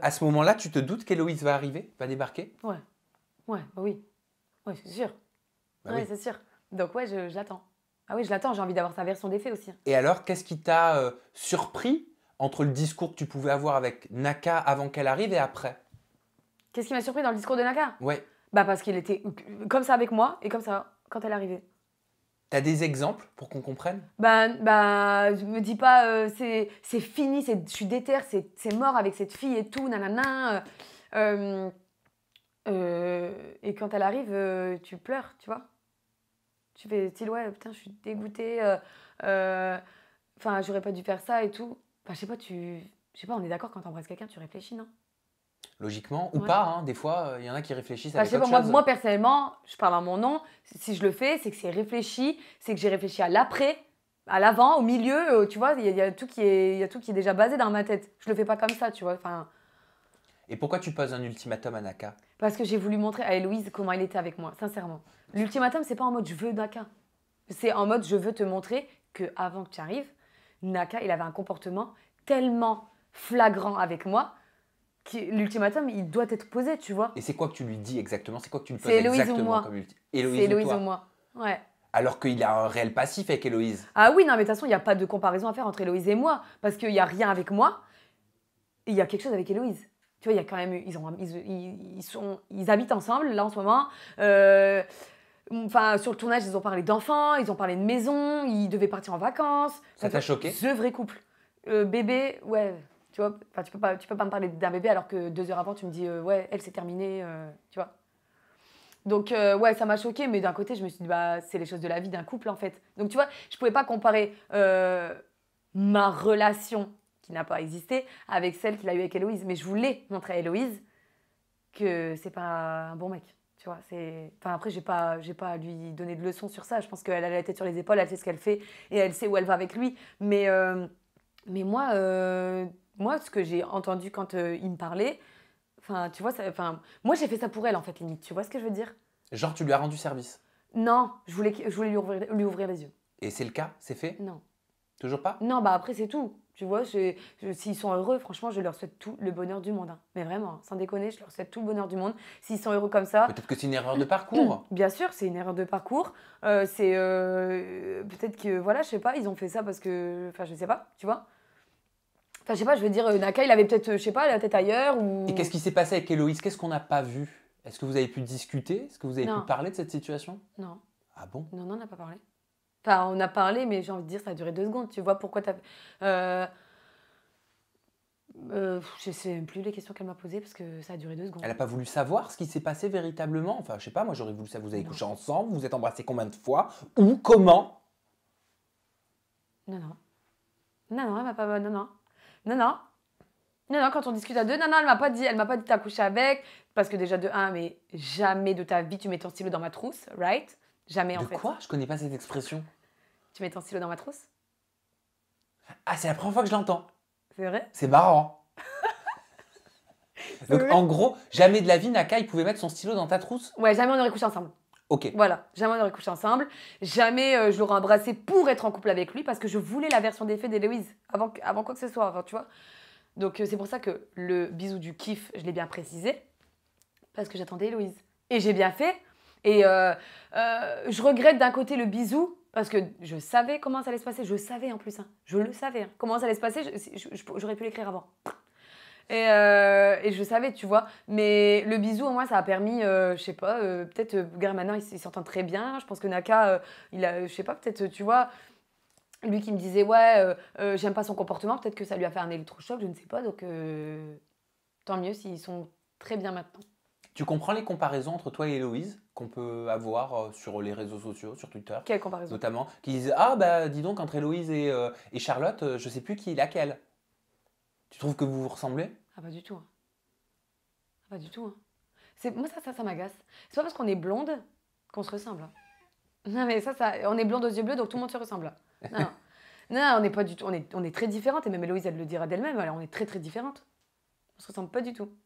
À ce moment-là, tu te doutes qu'Héloïse va arriver, va débarquer Ouais. Ouais, bah oui. Ouais, c'est sûr. Bah ouais, c'est sûr. Donc ouais, je, l'attends. Ah oui, je l'attends, j'ai envie d'avoir sa version des faits aussi. Hein. Et alors, qu'est-ce qui t'a euh, surpris entre le discours que tu pouvais avoir avec Naka avant qu'elle arrive et après Qu'est-ce qui m'a surpris dans le discours de Naka Ouais. Bah parce qu'il était comme ça avec moi et comme ça quand elle arrivait. T'as des exemples pour qu'on comprenne Ben, bah, ben, je me dis pas, euh, c'est, c'est fini, c'est, je suis déterre, c'est, mort avec cette fille et tout, nanana. Euh, euh, et quand elle arrive, tu pleures, tu vois. Tu fais style, ouais, putain, je suis dégoûtée, enfin, j'aurais pas dû faire ça et tout. Enfin, je sais pas, tu. Je sais pas, on est d'accord quand t'embrasses quelqu'un, tu réfléchis, non logiquement, ou pas. Hein. des fois, euh, il y en a qui réfléchissent à bah, moi, moi, personnellement, je parle à mon nom. Si je le fais, c'est que c'est réfléchi, c'est que j'ai réfléchi à l'après, à l'avant, au milieu. Euh, tu vois, il y, a tout qui est, y a tout qui est déjà basé dans ma tête. Je le fais pas comme ça, tu vois. Enfin. Et pourquoi tu poses un ultimatum à Naka Parce que j'ai voulu montrer à Héloïse comment il était avec moi, sincèrement. L'ultimatum, c'est pas en mode je veux Naka. C'est en mode je veux te montrer que avant que tu arrives, Naka, il avait un comportement tellement flagrant avec moi l'ultimatum, il doit être posé, tu vois. Et c'est quoi que tu lui dis exactement C'est quoi que tu lui poses exactement ou moi. comme C'est Héloïse ou, moi. Ouais. Alors qu'il a un réel passif avec Héloïse. Ah oui, non, mais de toute façon, il n'y a pas de comparaison à faire entre Héloïse et moi. Parce qu'il n'y a rien avec moi. il y a quelque chose avec Héloïse. Tu vois, il y a quand même. Ils, ont, ils, sont, ils habitent ensemble, là, en ce moment. Euh, enfin, sur le tournage, ils ont parlé d'enfants, ils ont parlé de maison, ils devaient partir en vacances. Ça t'a choqué Ce vrai couple. Euh, bébé, ouais. Tu vois, enfin, tu peux pas, tu peux pas me parler d'un bébé alors que deux heures avant, tu me dis, euh, ouais, elle, c'est terminé, euh, tu vois. Donc, euh, ouais, ça m'a choqué, mais d'un côté, je me suis dit, bah, c'est les choses de la vie d'un couple, en fait. Donc, tu vois, je pouvais pas comparer ma relation qui n'a pas existé avec celle qu'il a eue avec Héloïse. Mais je voulais montrer à Héloïse que c'est pas un bon mec. Tu vois, c'est. Enfin, après, j'ai pas, j'ai pas à lui donner de leçons sur ça. Je pense qu'elle a la tête sur les épaules, elle sait ce qu'elle fait et elle sait où elle va avec lui. Mais, mais moi, moi, ce que j'ai entendu quand euh, il me parlait, enfin, tu vois, enfin, moi j'ai fait ça pour elle en fait, limite. Tu vois ce que je veux dire Genre, tu lui as rendu service Non, je voulais, je voulais lui, ouvrir, lui ouvrir les yeux. Et c'est le cas C'est fait Non. Toujours pas Non, bah après, c'est tout. Tu vois, s'ils sont heureux, franchement, je leur souhaite tout le bonheur du monde. Hein. Mais vraiment, hein, sans déconner, je leur souhaite tout le bonheur du monde. S'ils sont heureux comme ça. Peut-être que c'est une erreur de parcours. Bien sûr, c'est une erreur de parcours. Euh, c'est euh, peut-être que voilà, je sais pas, ils ont fait ça parce que, enfin, je sais pas, tu vois. Enfin, je sais pas, je veux dire, euh, Naka, il avait peut-être, euh, je sais pas, la tête ailleurs. Ou... Et qu'est-ce qui s'est passé avec Héloïse Qu'est-ce qu'on n'a pas vu Est-ce que vous avez pu discuter Est-ce que vous avez pu parler de cette situation Non. Ah bon Non, non, on n'a pas parlé. Enfin, on a parlé, mais j'ai envie de dire, ça a duré deux secondes. Tu vois pourquoi t'as. Euh... Euh, je sais plus les questions qu'elle m'a posées parce que ça a duré deux secondes. Elle n'a pas voulu savoir ce qui s'est passé véritablement. Enfin, je sais pas, moi j'aurais voulu savoir. Vous avez couché ensemble, vous vous êtes embrassés combien de fois Ou Comment Non, non. Non, non, elle m'a pas. Non, non. Non, non. Non, non, quand on discute à deux, non, non, elle m'a pas dit, elle m'a pas dit t'as couché avec, parce que déjà de un, mais jamais de ta vie tu mets ton stylo dans ma trousse, right Jamais en fait. Quoi Je connais pas cette expression. Tu mets ton stylo dans ma trousse Ah, c'est la première fois que je l'entends. C'est vrai C'est marrant. Hein. Donc en gros, jamais de la vie Naka il pouvait mettre son stylo dans ta trousse Ouais, jamais on aurait couché ensemble. Ok. Voilà, jamais on aurait couché ensemble. Jamais euh, je l'aurais embrassé pour être en couple avec lui parce que je voulais la version des faits d'Héloïse avant, avant quoi que ce soit, tu vois. Donc euh, c'est pour ça que le bisou du kiff, je l'ai bien précisé parce que j'attendais Héloïse. Et j'ai bien fait. Et euh, je regrette d'un côté le bisou parce que je savais comment ça allait se passer. Je savais en plus, hein. je le savais. Hein. Comment ça allait se passer, j'aurais pu l'écrire avant. Euh, et, je savais, tu vois. Mais le bisou, au moins, ça a permis, euh, je sais pas, euh, peut-être Germanin, maintenant, hein, il s'entend très bien. Je pense que Naka, il a, je sais pas, peut-être, tu vois, lui qui me disait, ouais, j'aime pas son comportement, peut-être que ça lui a fait un électrochoc, je ne sais pas. Donc, tant mieux s'ils sont très bien maintenant. Tu comprends les comparaisons entre toi et Héloïse qu'on peut avoir sur les réseaux sociaux, sur Twitter Quelle comparaison Notamment, qui disent, ah, bah, dis donc, entre Héloïse et, et Charlotte, je sais plus qui est laquelle. Tu trouves que vous vous ressemblez Ah, pas du tout. Hein. Ah, pas du tout. Hein. C'est... Moi, ça, ça, ça m'agace. C'est pas parce qu'on est blonde qu'on se ressemble. Hein. Non, mais ça, ça, on est blonde aux yeux bleus, donc tout le monde se ressemble. Non, non on n'est pas du tout. On est, très différentes, et même Héloïse, elle le dira d'elle-même. Alors, on est très, très différentes. On se ressemble pas du tout.